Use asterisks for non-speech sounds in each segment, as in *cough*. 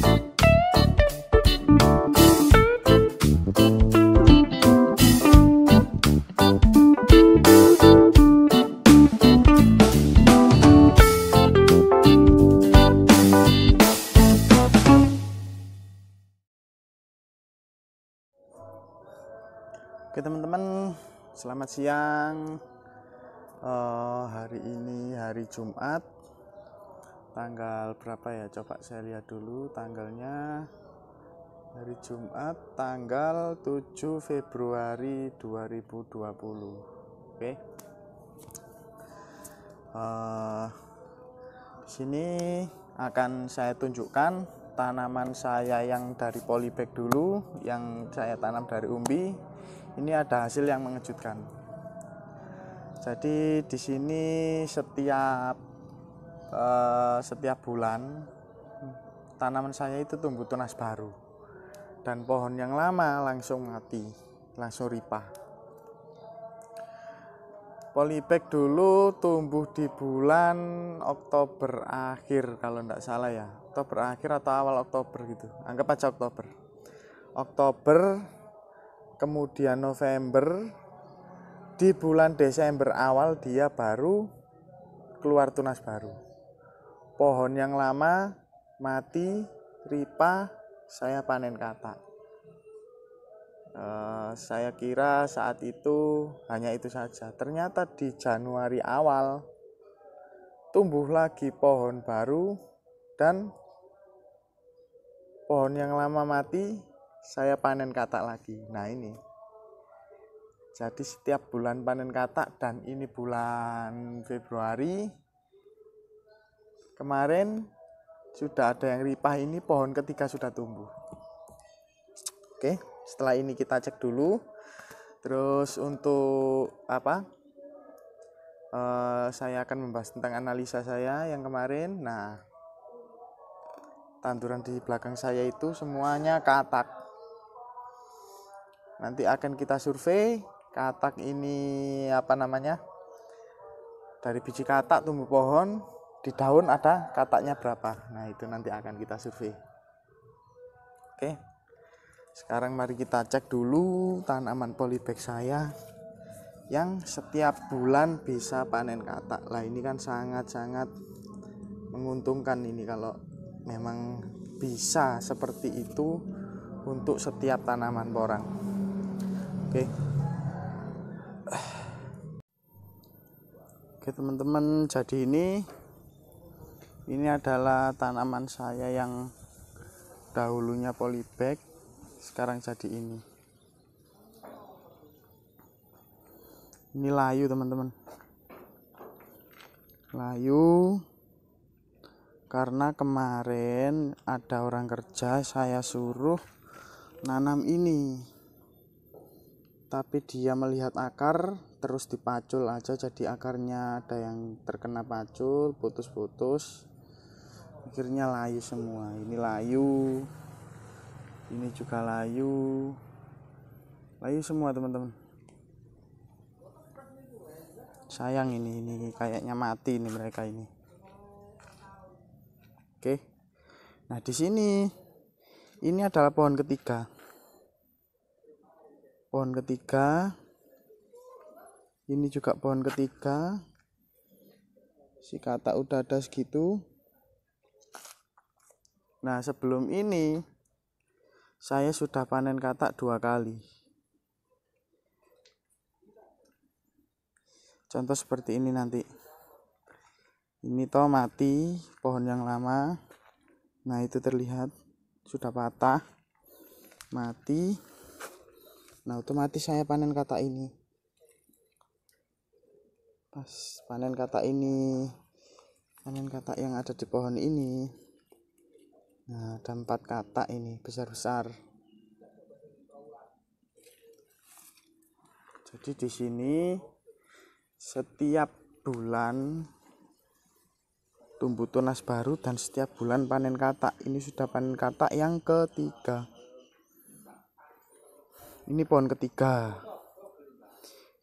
Oke teman-teman, selamat siang. Uh, hari ini hari Jumat, tanggal berapa ya coba saya lihat dulu tanggalnya hari Jumat tanggal 7 Februari 2020 oke okay. uh, eh, di sini akan saya tunjukkan tanaman saya yang dari polybag dulu yang saya tanam dari umbi ini ada hasil yang mengejutkan jadi di sini setiap Eh, setiap bulan tanaman saya itu tumbuh tunas baru dan pohon yang lama langsung mati langsung ripah polybag dulu tumbuh di bulan Oktober akhir kalau tidak salah ya Oktober akhir atau awal Oktober gitu anggap aja Oktober Oktober kemudian November di bulan Desember awal dia baru keluar tunas baru pohon yang lama mati ripa saya panen kata uh, eh, saya kira saat itu hanya itu saja ternyata di Januari awal tumbuh lagi pohon baru dan pohon yang lama mati saya panen katak lagi nah ini jadi setiap bulan panen katak dan ini bulan Februari kemarin sudah ada yang ripah ini pohon ketiga sudah tumbuh oke setelah ini kita cek dulu terus untuk apa uh, saya akan membahas tentang analisa saya yang kemarin nah tanduran di belakang saya itu semuanya katak nanti akan kita survei katak ini apa namanya dari biji katak tumbuh pohon di daun ada kataknya berapa nah itu nanti akan kita survei oke sekarang mari kita cek dulu tanaman polybag saya yang setiap bulan bisa panen katak lah ini kan sangat-sangat menguntungkan ini kalau memang bisa seperti itu untuk setiap tanaman porang oke oke teman-teman jadi ini ini adalah tanaman saya yang dahulunya polybag sekarang jadi ini ini layu teman-teman layu karena kemarin ada orang kerja saya suruh nanam ini tapi dia melihat akar terus dipacul aja jadi akarnya ada yang terkena pacul putus-putus akhirnya layu semua ini layu ini juga layu layu semua teman-teman sayang ini ini kayaknya mati ini mereka ini oke nah di sini ini adalah pohon ketiga pohon ketiga ini juga pohon ketiga si kata udah ada segitu Nah, sebelum ini saya sudah panen katak dua kali. Contoh seperti ini nanti. Ini toh mati pohon yang lama. Nah, itu terlihat sudah patah. Mati. Nah, otomatis saya panen kata ini. Pas panen kata ini, panen kata yang ada di pohon ini nah ada empat kata ini besar-besar jadi di sini setiap bulan tumbuh tunas baru dan setiap bulan panen kata ini sudah panen kata yang ketiga ini pohon ketiga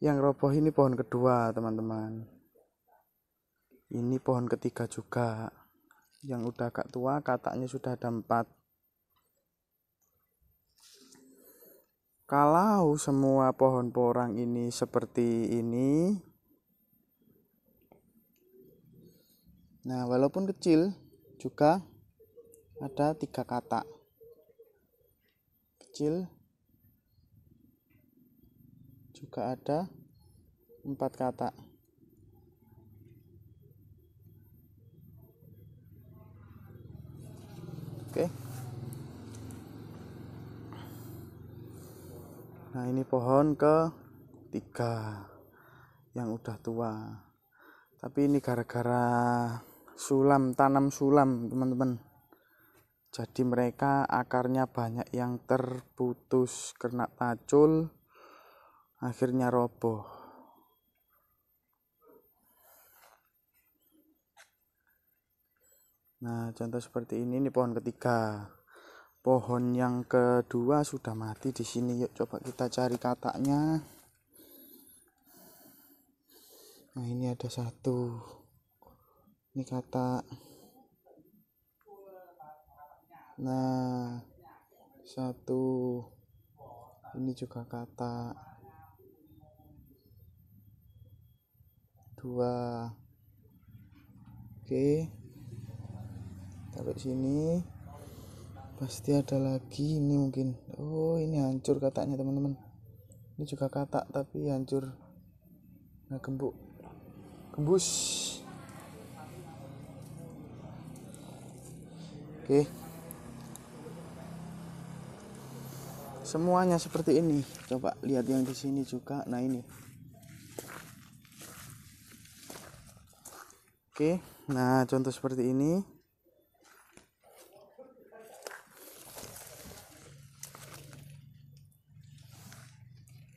yang roboh ini pohon kedua teman-teman ini pohon ketiga juga yang udah agak tua kataknya sudah ada empat kalau semua pohon porang ini seperti ini nah walaupun kecil juga ada tiga katak kecil juga ada empat katak oke nah ini pohon ke tiga yang udah tua tapi ini gara-gara sulam tanam sulam teman-teman jadi mereka akarnya banyak yang terputus kena pacul akhirnya roboh Nah, contoh seperti ini ini pohon ketiga. Pohon yang kedua sudah mati di sini. Yuk coba kita cari katanya Nah, ini ada satu. Ini kata. Nah, satu. Ini juga kata. Dua. Oke. Okay sampai sini pasti ada lagi ini mungkin oh ini hancur kataknya teman-teman ini juga katak tapi hancur nah gembuk gembus oke semuanya seperti ini coba lihat yang di sini juga nah ini oke nah contoh seperti ini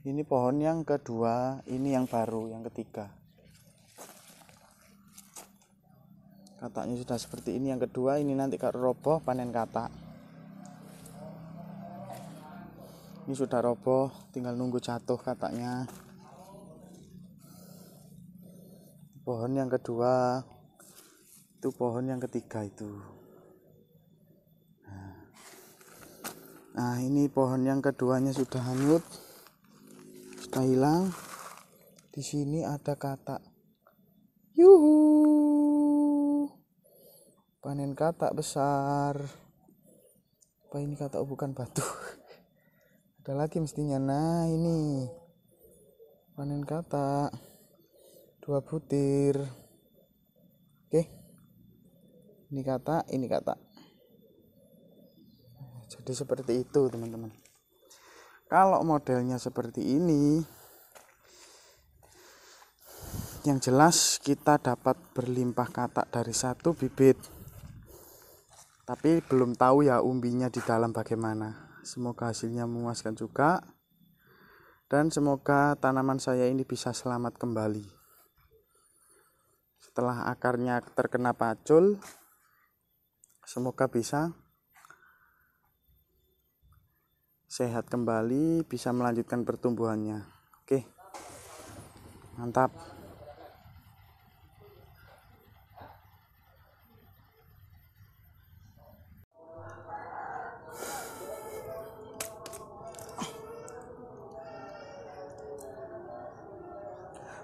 ini pohon yang kedua ini yang baru yang ketiga kataknya sudah seperti ini yang kedua ini nanti kalau roboh panen katak ini sudah roboh tinggal nunggu jatuh kataknya pohon yang kedua itu pohon yang ketiga itu nah, nah ini pohon yang keduanya sudah hanyut sudah hilang di sini ada kata yuhu panen kata besar apa ini kata oh, bukan batu *laughs* ada lagi mestinya nah ini panen kata dua butir oke ini kata ini kata jadi seperti itu teman-teman kalau modelnya seperti ini yang jelas kita dapat berlimpah katak dari satu bibit tapi belum tahu ya umbinya di dalam bagaimana semoga hasilnya memuaskan juga dan semoga tanaman saya ini bisa selamat kembali setelah akarnya terkena pacul semoga bisa sehat kembali bisa melanjutkan pertumbuhannya oke mantap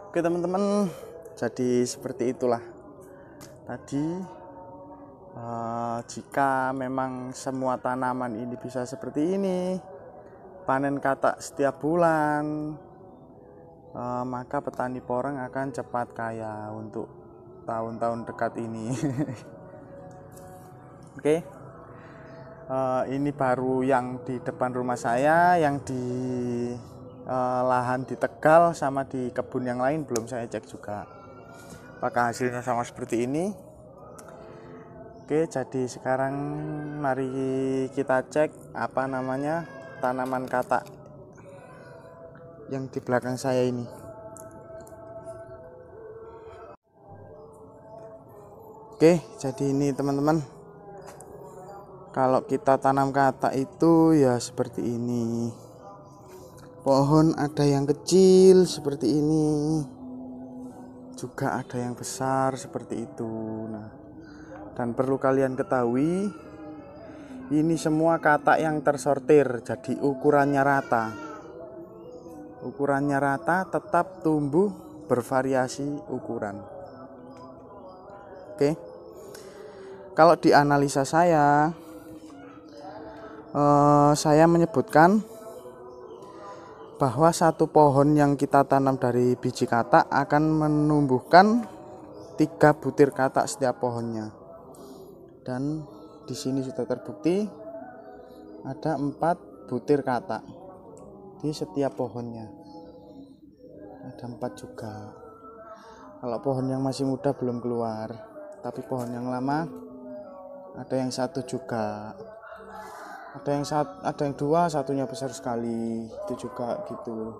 Oke teman-teman, jadi seperti itulah tadi uh, jika memang semua tanaman ini bisa seperti ini panen katak setiap bulan eh, maka petani porang akan cepat kaya untuk tahun-tahun dekat ini *laughs* oke okay. Eh, ini baru yang di depan rumah saya yang di e, lahan di Tegal sama di kebun yang lain belum saya cek juga apakah hasilnya sama seperti ini oke jadi sekarang mari kita cek apa namanya tanaman katak yang di belakang saya ini Oke jadi ini teman-teman kalau kita tanam katak itu ya seperti ini pohon ada yang kecil seperti ini juga ada yang besar seperti itu nah dan perlu kalian ketahui ini semua kata yang tersortir jadi ukurannya rata ukurannya rata tetap tumbuh bervariasi ukuran oke kalau di analisa saya eh, saya menyebutkan bahwa satu pohon yang kita tanam dari biji katak akan menumbuhkan tiga butir katak setiap pohonnya dan di sini sudah terbukti ada empat butir kata di setiap pohonnya ada empat juga kalau pohon yang masih muda belum keluar tapi pohon yang lama ada yang satu juga ada yang satu ada yang dua satunya besar sekali itu juga gitu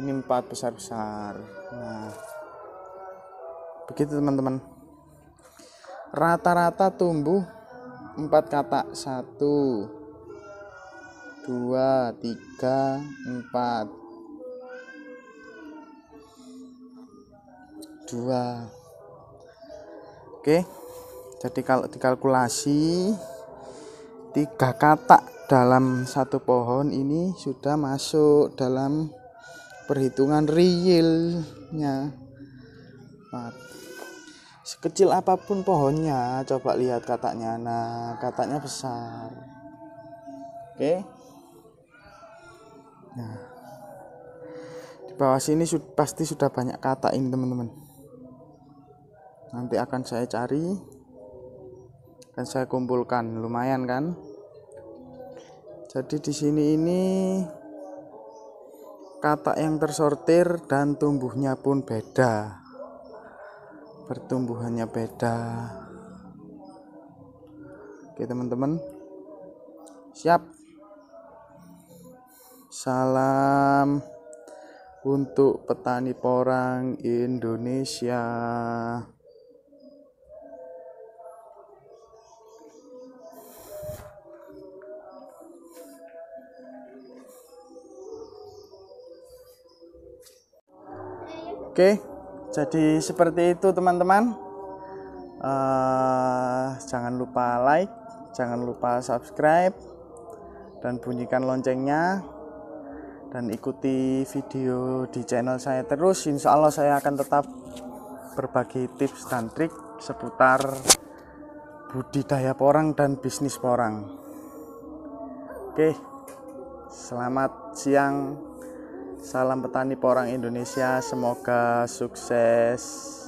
ini empat besar besar nah begitu teman-teman rata-rata tumbuh empat kata satu dua tiga empat dua oke jadi kalau dikalkulasi tiga kata dalam satu pohon ini sudah masuk dalam perhitungan realnya 4 sekecil apapun pohonnya coba lihat kataknya nah kataknya besar oke okay? nah di bawah sini su pasti sudah banyak kata ini teman-teman nanti akan saya cari dan saya kumpulkan lumayan kan jadi di sini ini kata yang tersortir dan tumbuhnya pun beda pertumbuhannya beda oke teman-teman siap salam untuk petani porang Indonesia Oke, okay jadi seperti itu teman-teman uh, jangan lupa like jangan lupa subscribe dan bunyikan loncengnya dan ikuti video di channel saya terus insya Allah saya akan tetap berbagi tips dan trik seputar budidaya porang dan bisnis porang oke selamat siang Salam petani porang Indonesia, semoga sukses.